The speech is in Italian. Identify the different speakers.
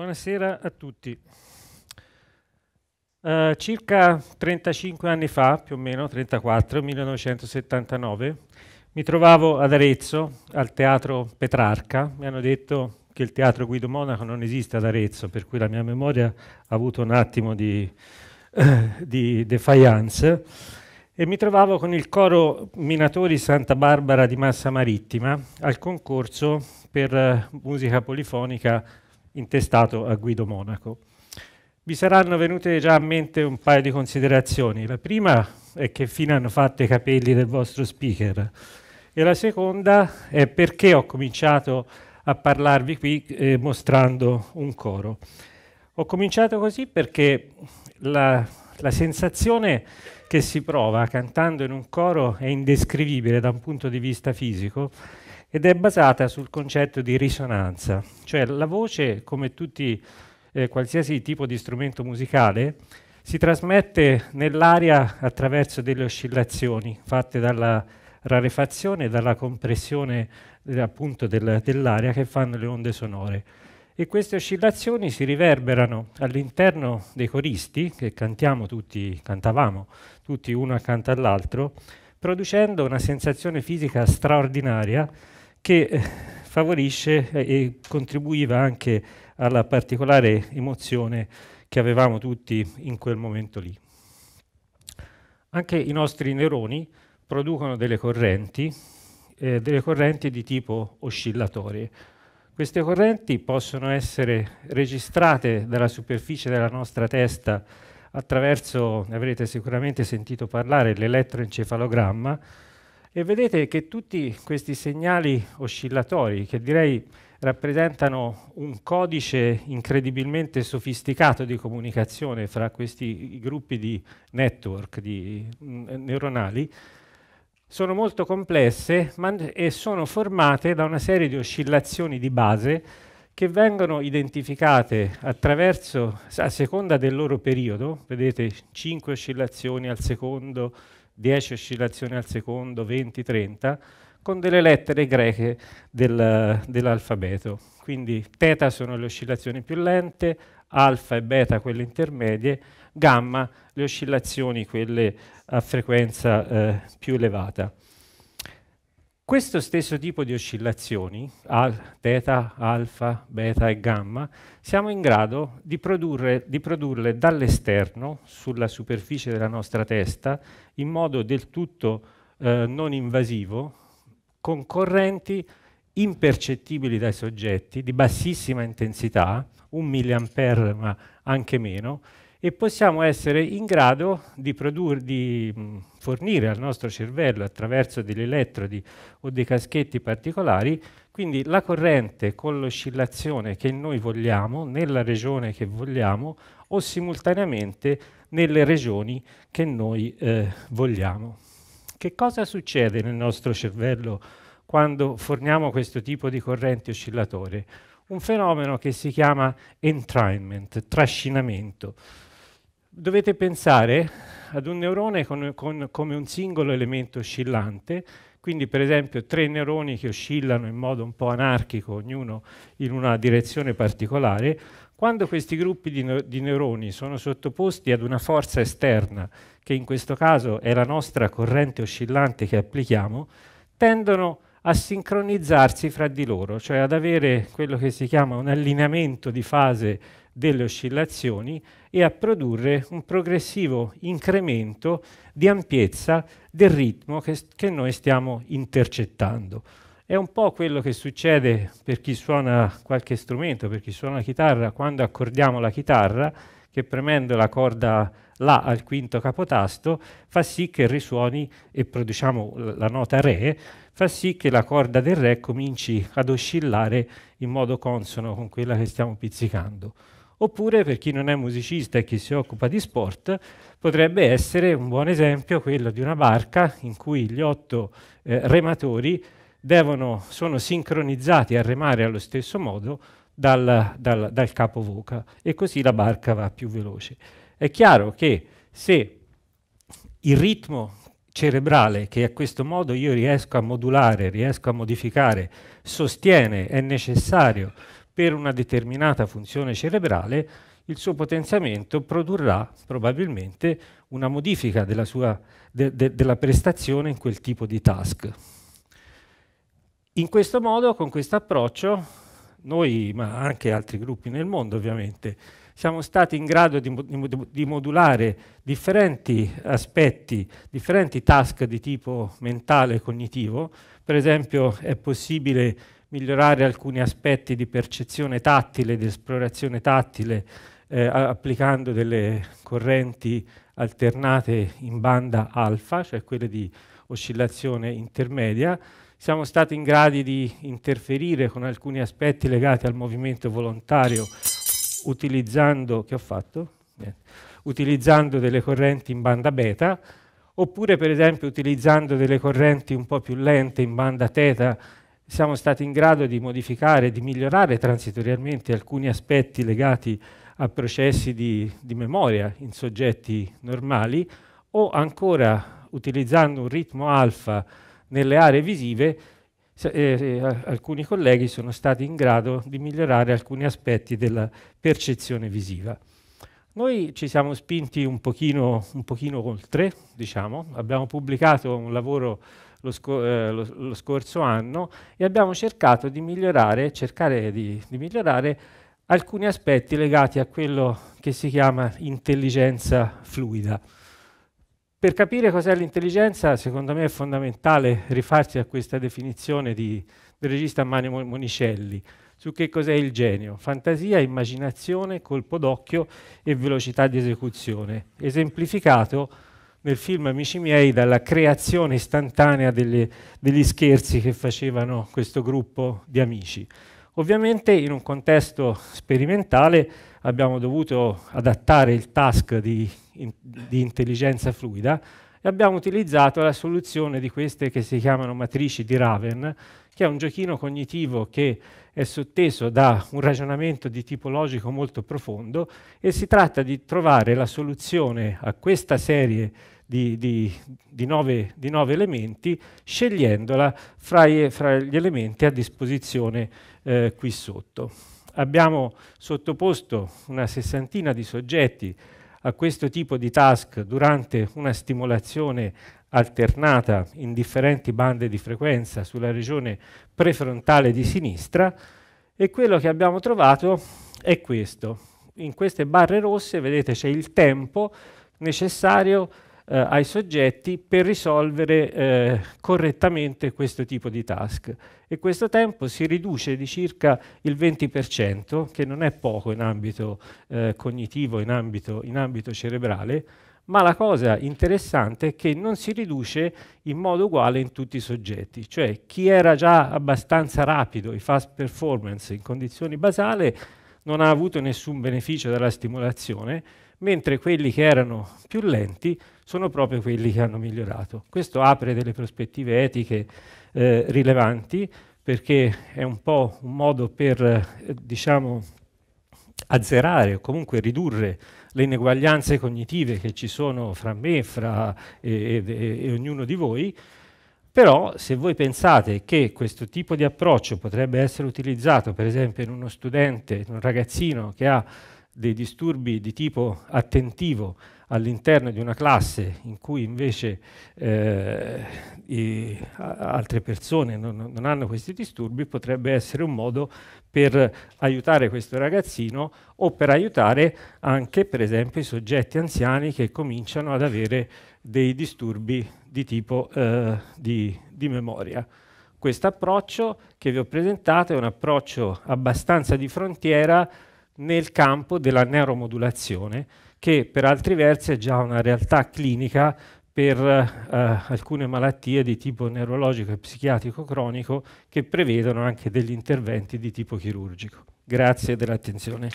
Speaker 1: Buonasera a tutti. Uh, circa 35 anni fa, più o meno, 34, 1979, mi trovavo ad Arezzo, al Teatro Petrarca. Mi hanno detto che il Teatro Guido Monaco non esiste ad Arezzo, per cui la mia memoria ha avuto un attimo di, uh, di defiance. E mi trovavo con il coro Minatori Santa Barbara di Massa Marittima al concorso per uh, musica polifonica intestato a Guido Monaco. Vi saranno venute già a mente un paio di considerazioni. La prima è che fine hanno fatto i capelli del vostro speaker e la seconda è perché ho cominciato a parlarvi qui eh, mostrando un coro. Ho cominciato così perché la, la sensazione che si prova cantando in un coro è indescrivibile da un punto di vista fisico ed è basata sul concetto di risonanza, cioè la voce, come tutti eh, qualsiasi tipo di strumento musicale, si trasmette nell'aria attraverso delle oscillazioni fatte dalla rarefazione e dalla compressione eh, del, dell'aria che fanno le onde sonore. E queste oscillazioni si riverberano all'interno dei coristi, che cantiamo tutti, cantavamo tutti uno accanto all'altro, producendo una sensazione fisica straordinaria che eh, favorisce eh, e contribuiva anche alla particolare emozione che avevamo tutti in quel momento lì. Anche i nostri neuroni producono delle correnti, eh, delle correnti di tipo oscillatorie. Queste correnti possono essere registrate dalla superficie della nostra testa attraverso, avrete sicuramente sentito parlare, l'elettroencefalogramma e vedete che tutti questi segnali oscillatori, che direi rappresentano un codice incredibilmente sofisticato di comunicazione fra questi gruppi di network di, mm, neuronali, sono molto complesse e sono formate da una serie di oscillazioni di base che vengono identificate attraverso, a seconda del loro periodo, vedete 5 oscillazioni al secondo, 10 oscillazioni al secondo, 20, 30, con delle lettere greche del, dell'alfabeto. Quindi teta sono le oscillazioni più lente, alfa e beta quelle intermedie, gamma le oscillazioni quelle a frequenza eh, più elevata. Questo stesso tipo di oscillazioni, al, teta, alfa, beta e gamma, siamo in grado di, produrre, di produrle dall'esterno, sulla superficie della nostra testa, in modo del tutto eh, non invasivo, con correnti impercettibili dai soggetti, di bassissima intensità, un milliampere ma anche meno, e possiamo essere in grado di, di fornire al nostro cervello attraverso degli elettrodi o dei caschetti particolari, quindi la corrente con l'oscillazione che noi vogliamo, nella regione che vogliamo o simultaneamente nelle regioni che noi eh, vogliamo. Che cosa succede nel nostro cervello quando forniamo questo tipo di corrente oscillatore? Un fenomeno che si chiama entrainment, trascinamento dovete pensare ad un neurone con, con, come un singolo elemento oscillante, quindi per esempio tre neuroni che oscillano in modo un po' anarchico, ognuno in una direzione particolare, quando questi gruppi di, di neuroni sono sottoposti ad una forza esterna, che in questo caso è la nostra corrente oscillante che applichiamo, tendono a sincronizzarsi fra di loro, cioè ad avere quello che si chiama un allineamento di fase delle oscillazioni e a produrre un progressivo incremento di ampiezza del ritmo che, che noi stiamo intercettando. È un po' quello che succede per chi suona qualche strumento, per chi suona la chitarra, quando accordiamo la chitarra, che premendo la corda La al quinto capotasto fa sì che risuoni e produciamo la nota Re, fa sì che la corda del Re cominci ad oscillare in modo consono con quella che stiamo pizzicando. Oppure per chi non è musicista e chi si occupa di sport, potrebbe essere un buon esempio quello di una barca in cui gli otto eh, rematori devono, sono sincronizzati a remare allo stesso modo dal, dal, dal capovoca e così la barca va più veloce. È chiaro che se il ritmo cerebrale che a questo modo io riesco a modulare, riesco a modificare, sostiene, è necessario per una determinata funzione cerebrale, il suo potenziamento produrrà probabilmente una modifica della, sua, de, de, della prestazione in quel tipo di task. In questo modo, con questo approccio, noi, ma anche altri gruppi nel mondo ovviamente, siamo stati in grado di, di, di, modulare differenti aspetti, differenti task di tipo mentale e cognitivo. Per esempio è possibile migliorare alcuni aspetti di percezione tattile, di esplorazione tattile, eh, applicando delle correnti alternate in banda alfa, cioè quelle di oscillazione intermedia. Siamo stati in grado di interferire con alcuni aspetti legati al movimento volontario utilizzando, utilizzando delle correnti in banda beta, oppure per esempio utilizzando delle correnti un po' più lente in banda teta siamo stati in grado di modificare, di migliorare transitoriamente alcuni aspetti legati a processi di, di memoria in soggetti normali o ancora utilizzando un ritmo alfa nelle aree visive eh, eh, alcuni colleghi sono stati in grado di migliorare alcuni aspetti della percezione visiva. Noi ci siamo spinti un pochino, un pochino oltre, diciamo. abbiamo pubblicato un lavoro lo, sco eh, lo, lo, scorso anno e abbiamo cercato di migliorare, cercare di, di migliorare alcuni aspetti legati a quello che si chiama intelligenza fluida. Per capire cos'è l'intelligenza, secondo me è fondamentale rifarsi a questa definizione di, del regista Mario Monicelli su che cos'è il genio, fantasia, immaginazione, colpo d'occhio e velocità di esecuzione, esemplificato nel film Amici miei dalla creazione istantanea delle, degli scherzi che facevano questo gruppo di amici. Ovviamente in un contesto sperimentale abbiamo dovuto adattare il task di, in, di intelligenza fluida e abbiamo utilizzato la soluzione di queste che si chiamano matrici di Raven, che è un giochino cognitivo che è sotteso da un ragionamento di tipo logico molto profondo e si tratta di trovare la soluzione a questa serie di, di, di, nove, di nove, elementi scegliendola fra, i, fra, gli elementi a disposizione eh, qui sotto. Abbiamo sottoposto una sessantina di soggetti a questo tipo di task durante una stimolazione alternata in differenti bande di frequenza sulla regione prefrontale di sinistra e quello che abbiamo trovato è questo. In queste barre rosse vedete c'è il tempo necessario eh, ai soggetti per risolvere eh, correttamente questo tipo di task e questo tempo si riduce di circa il 20% che non è poco in ambito eh, cognitivo, in ambito, in ambito cerebrale ma la cosa interessante è che non si riduce in modo uguale in tutti i soggetti, cioè chi era già abbastanza rapido, i fast performance in condizioni basali, non ha avuto nessun beneficio dalla stimolazione, mentre quelli che erano più lenti sono proprio quelli che hanno migliorato. Questo apre delle prospettive etiche eh, rilevanti perché è un po' un modo per eh, diciamo, azzerare o comunque ridurre le ineguaglianze cognitive che ci sono fra me fra, e, e, e ognuno di voi, però se voi pensate che questo tipo di approccio potrebbe essere utilizzato per esempio in uno studente, in un ragazzino che ha dei disturbi di tipo attentivo all'interno di una classe in cui invece eh, i, a, altre persone non, non, hanno questi disturbi potrebbe essere un modo per aiutare questo ragazzino o per aiutare anche per esempio i soggetti anziani che cominciano ad avere dei disturbi di tipo eh, di, di memoria. Questo approccio che vi ho presentato è un approccio abbastanza di frontiera nel campo della neuromodulazione, che per altri versi è già una realtà clinica per eh, alcune malattie di tipo neurologico e psichiatrico cronico che prevedono anche degli interventi di tipo chirurgico. Grazie dell'attenzione.